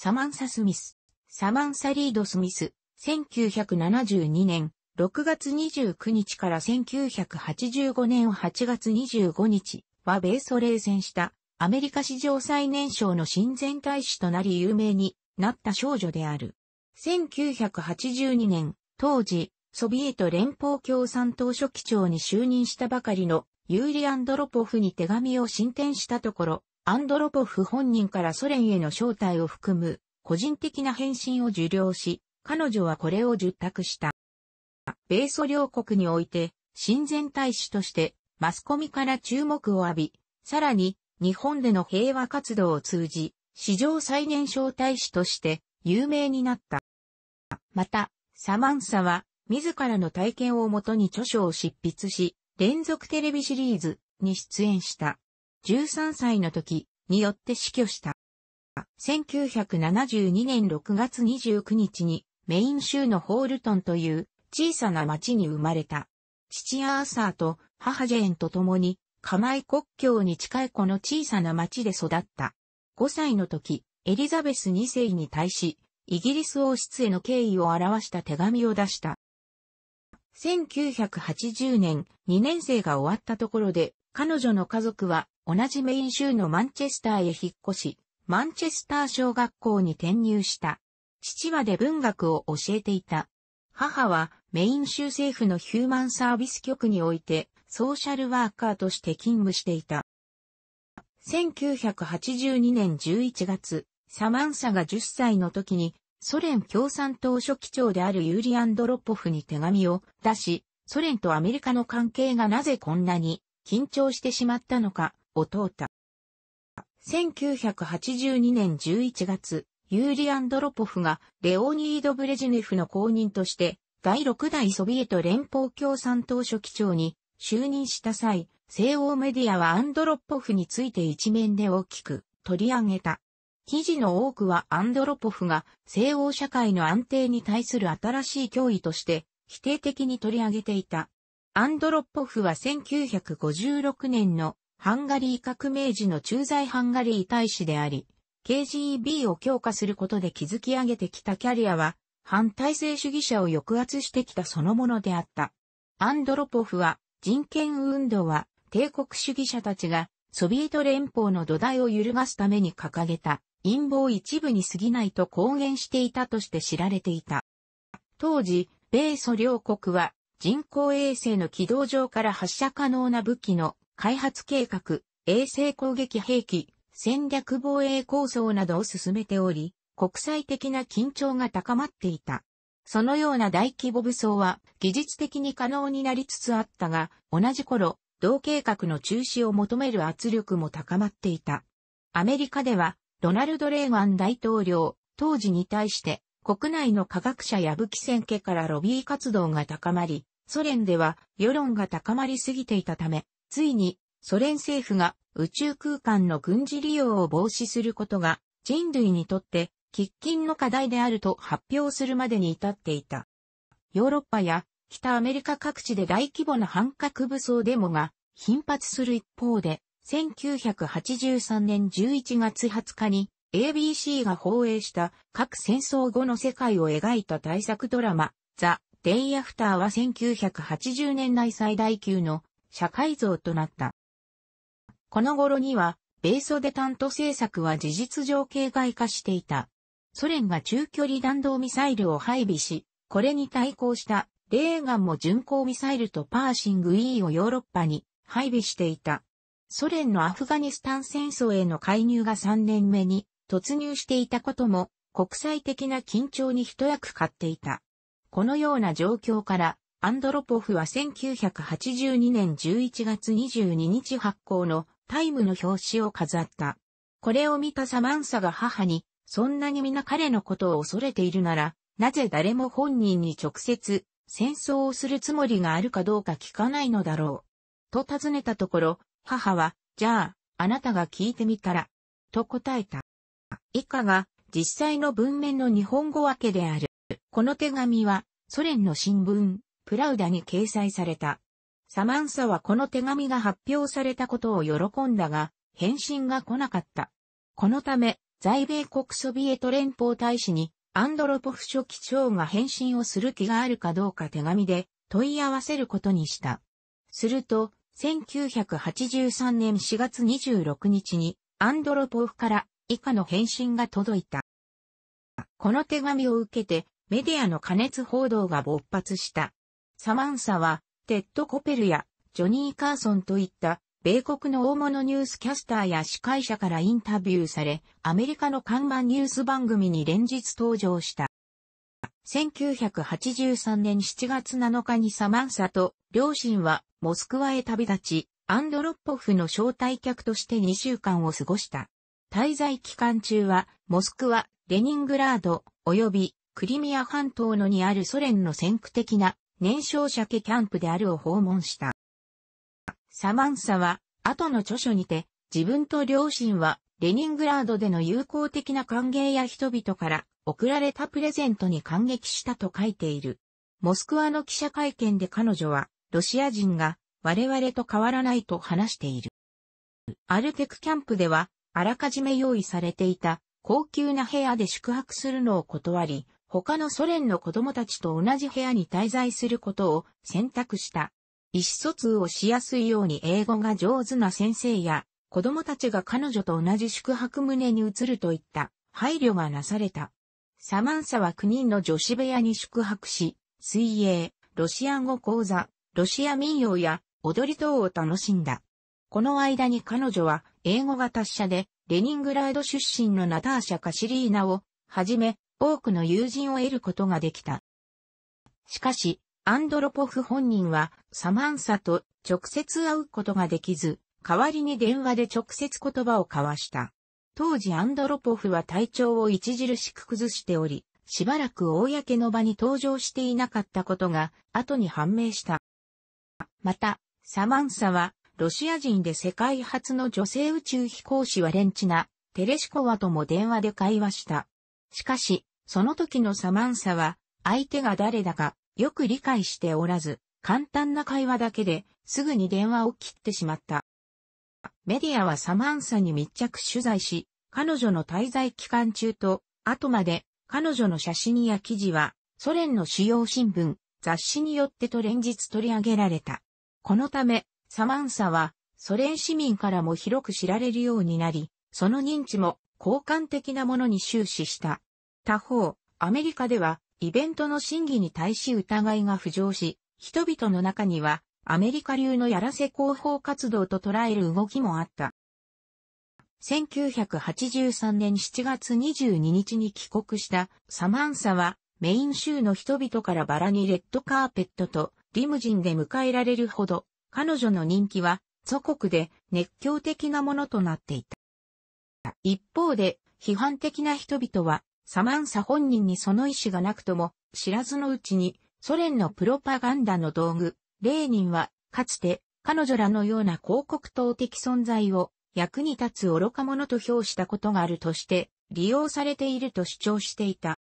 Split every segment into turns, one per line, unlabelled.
サマンサ・スミス。サマンサ・リード・スミス。1972年6月29日から1985年8月25日は米ソ冷戦したアメリカ史上最年少の親善大使となり有名になった少女である。1982年、当時、ソビエト連邦共産党書記長に就任したばかりのユーリ・アンドロポフに手紙を進展したところ、アンドロポフ本人からソ連への招待を含む個人的な返信を受領し、彼女はこれを受託した。米ソ両国において、親善大使としてマスコミから注目を浴び、さらに日本での平和活動を通じ、史上最年少大使として有名になった。また、サマンサは自らの体験をもとに著書を執筆し、連続テレビシリーズに出演した。13歳の時によって死去した。1972年6月29日にメイン州のホールトンという小さな町に生まれた。父アーサーと母ジェーンと共に、釜井国境に近いこの小さな町で育った。5歳の時、エリザベス2世に対し、イギリス王室への敬意を表した手紙を出した。1980年、2年生が終わったところで、彼女の家族は同じメイン州のマンチェスターへ引っ越し、マンチェスター小学校に転入した。父はで文学を教えていた。母はメイン州政府のヒューマンサービス局においてソーシャルワーカーとして勤務していた。1982年11月、サマンサが10歳の時にソ連共産党書記長であるユーリアン・ドロポフに手紙を出し、ソ連とアメリカの関係がなぜこんなに緊張してしまったのかた。1982年11月、ユーリ・アンドロポフがレオニード・ブレジネフの後任として、第6代ソビエト連邦共産党書記長に就任した際、西欧メディアはアンドロポフについて一面で大きく取り上げた。記事の多くはアンドロポフが西欧社会の安定に対する新しい脅威として否定的に取り上げていた。アンドロポフは1956年のハンガリー革命時の駐在ハンガリー大使であり、KGB を強化することで築き上げてきたキャリアは、反体制主義者を抑圧してきたそのものであった。アンドロポフは、人権運動は、帝国主義者たちが、ソビエト連邦の土台を揺るがすために掲げた、陰謀一部に過ぎないと公言していたとして知られていた。当時、米ソ両国は、人工衛星の軌道上から発射可能な武器の開発計画、衛星攻撃兵器、戦略防衛構想などを進めており、国際的な緊張が高まっていた。そのような大規模武装は技術的に可能になりつつあったが、同じ頃、同計画の中止を求める圧力も高まっていた。アメリカでは、ロナルド・レーガン大統領、当時に対して、国内の科学者や武器戦家からロビー活動が高まり、ソ連では世論が高まりすぎていたため、ついに、ソ連政府が宇宙空間の軍事利用を防止することが人類にとって喫緊の課題であると発表するまでに至っていた。ヨーロッパや北アメリカ各地で大規模な反核武装デモが頻発する一方で、1983年11月20日に ABC が放映した各戦争後の世界を描いた大作ドラマ、ザ・デイ・アフターは1980年代最大級の社会像となった。この頃には、米ソデタント政策は事実上形骸化していた。ソ連が中距離弾道ミサイルを配備し、これに対抗したレーガンも巡航ミサイルとパーシング E をヨーロッパに配備していた。ソ連のアフガニスタン戦争への介入が3年目に突入していたことも国際的な緊張に一役買っていた。このような状況からアンドロポフは1982年11月22日発行のタイムの表紙を飾った。これを見たサマンサが母に、そんなに皆彼のことを恐れているなら、なぜ誰も本人に直接戦争をするつもりがあるかどうか聞かないのだろう。と尋ねたところ、母は、じゃあ、あなたが聞いてみたら、と答えた。以下が実際の文面の日本語訳である。この手紙は、ソ連の新聞、プラウダに掲載された。サマンサはこの手紙が発表されたことを喜んだが、返信が来なかった。このため、在米国ソビエト連邦大使に、アンドロポフ書記長が返信をする気があるかどうか手紙で問い合わせることにした。すると、1983年4月26日に、アンドロポフから以下の返信が届いた。この手紙を受けて、メディアの加熱報道が勃発した。サマンサは、テッド・コペルやジョニー・カーソンといった米国の大物ニュースキャスターや司会者からインタビューされ、アメリカの看板ニュース番組に連日登場した。1983年7月7日にサマンサと両親はモスクワへ旅立ち、アンドロッポフの招待客として2週間を過ごした。滞在期間中は、モスクワ、レニングラード、及びクリミア半島のにあるソ連の先駆的な年少者家キャンプであるを訪問した。サマンサは、後の著書にて、自分と両親は、レニングラードでの友好的な歓迎や人々から贈られたプレゼントに感激したと書いている。モスクワの記者会見で彼女は、ロシア人が我々と変わらないと話している。アルテクキャンプでは、あらかじめ用意されていた高級な部屋で宿泊するのを断り、他のソ連の子供たちと同じ部屋に滞在することを選択した。意思疎通をしやすいように英語が上手な先生や子供たちが彼女と同じ宿泊棟に移るといった配慮がなされた。サマンサは9人の女子部屋に宿泊し、水泳、ロシア語講座、ロシア民謡や踊り等を楽しんだ。この間に彼女は英語が達者で、レニングラード出身のナターシャ・カシリーナをはじめ、多くの友人を得ることができた。しかし、アンドロポフ本人はサマンサと直接会うことができず、代わりに電話で直接言葉を交わした。当時アンドロポフは体調を著しく崩しており、しばらく公の場に登場していなかったことが後に判明した。また、サマンサは、ロシア人で世界初の女性宇宙飛行士はレンチナ、テレシコワとも電話で会話した。しかし、その時のサマンサは、相手が誰だか、よく理解しておらず、簡単な会話だけで、すぐに電話を切ってしまった。メディアはサマンサに密着取材し、彼女の滞在期間中と、後まで、彼女の写真や記事は、ソ連の主要新聞、雑誌によってと連日取り上げられた。このため、サマンサは、ソ連市民からも広く知られるようになり、その認知も、交換的なものに終始した。他方、アメリカでは、イベントの審議に対し疑いが浮上し、人々の中には、アメリカ流のやらせ広報活動と捉える動きもあった。1983年7月22日に帰国したサマンサは、メイン州の人々からバラにレッドカーペットとリムジンで迎えられるほど、彼女の人気は祖国で熱狂的なものとなっていた。一方で、批判的な人々はサマンサ本人にその意思がなくとも、知らずのうちに、ソ連のプロパガンダの道具、レーニンは、かつて、彼女らのような広告党的存在を、役に立つ愚か者と評したことがあるとして、利用されていると主張していた。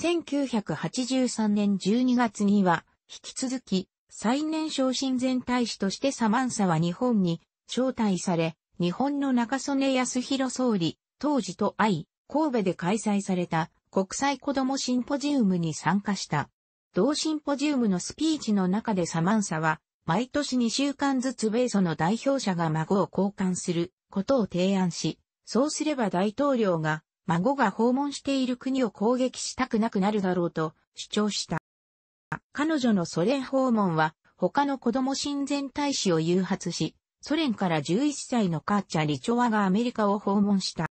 1983年12月には、引き続き、最年少親善大使としてサマンサは日本に招待され、日本の中曽根康弘総理、当時と会い、神戸で開催された国際子どもシンポジウムに参加した。同シンポジウムのスピーチの中でサマンサは、毎年2週間ずつ米ソの代表者が孫を交換することを提案し、そうすれば大統領が孫が訪問している国を攻撃したくなくなるだろうと主張した。彼女のソ連訪問は他の子供親善大使を誘発し、ソ連から11歳のカーチャ・リチョワがアメリカを訪問した。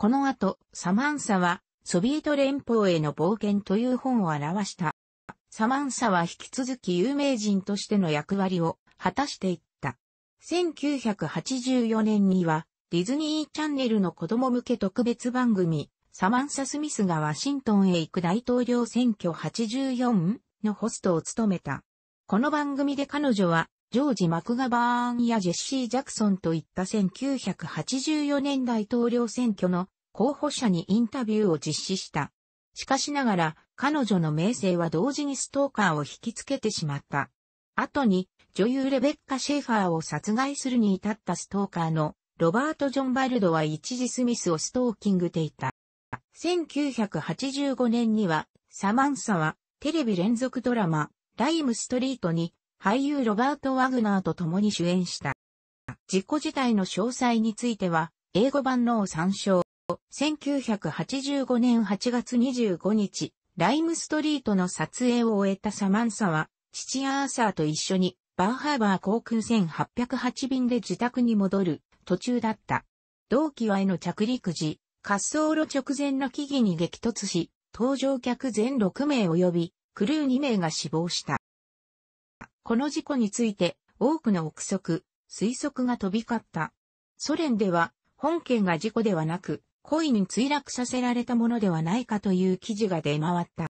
この後、サマンサは、ソビエト連邦への冒険という本を表した。サマンサは引き続き有名人としての役割を果たしていった。1984年には、ディズニーチャンネルの子供向け特別番組、サマンサ・スミスがワシントンへ行く大統領選挙84のホストを務めた。この番組で彼女はジョージ・マクガバーンやジェシー・ジャクソンといった1984年大統領選挙の候補者にインタビューを実施した。しかしながら、彼女の名声は同時にストーカーを引きつけてしまった。後に、女優レベッカ・シェーファーを殺害するに至ったストーカーのロバート・ジョンバルドは一時スミスをストーキングでいた。1985年には、サマンサはテレビ連続ドラマ、ライムストリートに俳優ロバート・ワグナーと共に主演した。事故自体の詳細については、英語版のを参照。1985年8月25日、ライムストリートの撮影を終えたサマンサは、父アーサーと一緒に、バーハーバー航空1808便で自宅に戻る途中だった。同機はへの着陸時、滑走路直前の木々に激突し、搭乗客全6名及び、クルー2名が死亡した。この事故について多くの憶測、推測が飛び交った。ソ連では本件が事故ではなく、故意に墜落させられたものではないかという記事が出回った。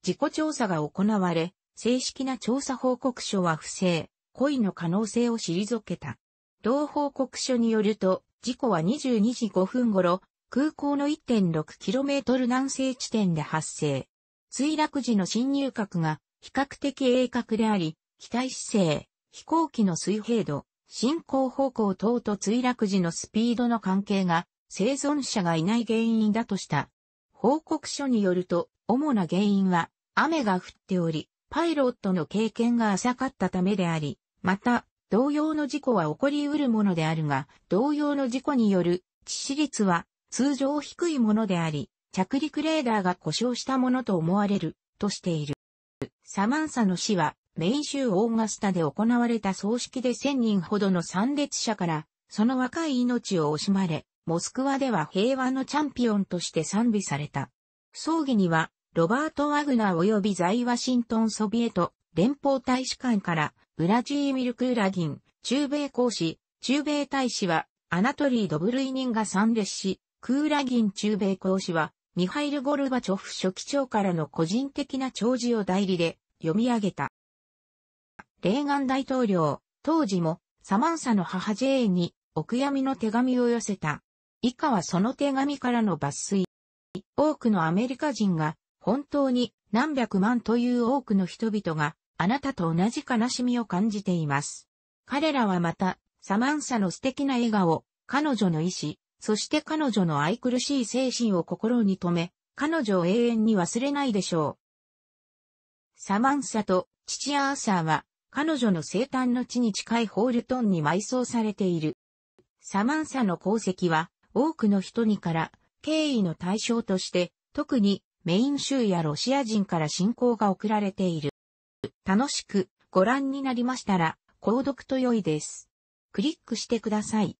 事故調査が行われ、正式な調査報告書は不正、故意の可能性を退けた。同報告書によると、事故は22時5分頃、空港の 1.6km 南西地点で発生。墜落時の侵入角が比較的鋭角であり、機体姿勢、飛行機の水平度、進行方向等と墜落時のスピードの関係が生存者がいない原因だとした。報告書によると、主な原因は雨が降っており、パイロットの経験が浅かったためであり、また、同様の事故は起こり得るものであるが、同様の事故による致死率は通常低いものであり、着陸レーダーが故障したものと思われるとしている。サマンサの死はメイン州オーガスタで行われた葬式で1000人ほどの参列者から、その若い命を惜しまれ、モスクワでは平和のチャンピオンとして賛美された。葬儀には、ロバート・ワグナー及び在ワシントン・ソビエト、連邦大使館から、ウラジーミル・クーラギン、中米公使、中米大使は、アナトリー・ドブルイニンが参列し、クーラギン中米公使は、ミハイル・ゴルバチョフ書記長からの個人的な弔辞を代理で読み上げた。レーガン大統領、当時もサマンサの母 J にお悔やみの手紙を寄せた。以下はその手紙からの抜粋。多くのアメリカ人が本当に何百万という多くの人々があなたと同じ悲しみを感じています。彼らはまたサマンサの素敵な笑顔、彼女の意志、そして彼女の愛くるしい精神を心に留め、彼女を永遠に忘れないでしょう。サマンサと父アーサーは彼女の生誕の地に近いホールトンに埋葬されている。サマンサの功績は多くの人にから敬意の対象として特にメイン州やロシア人から信仰が送られている。楽しくご覧になりましたら購読と良いです。クリックしてください。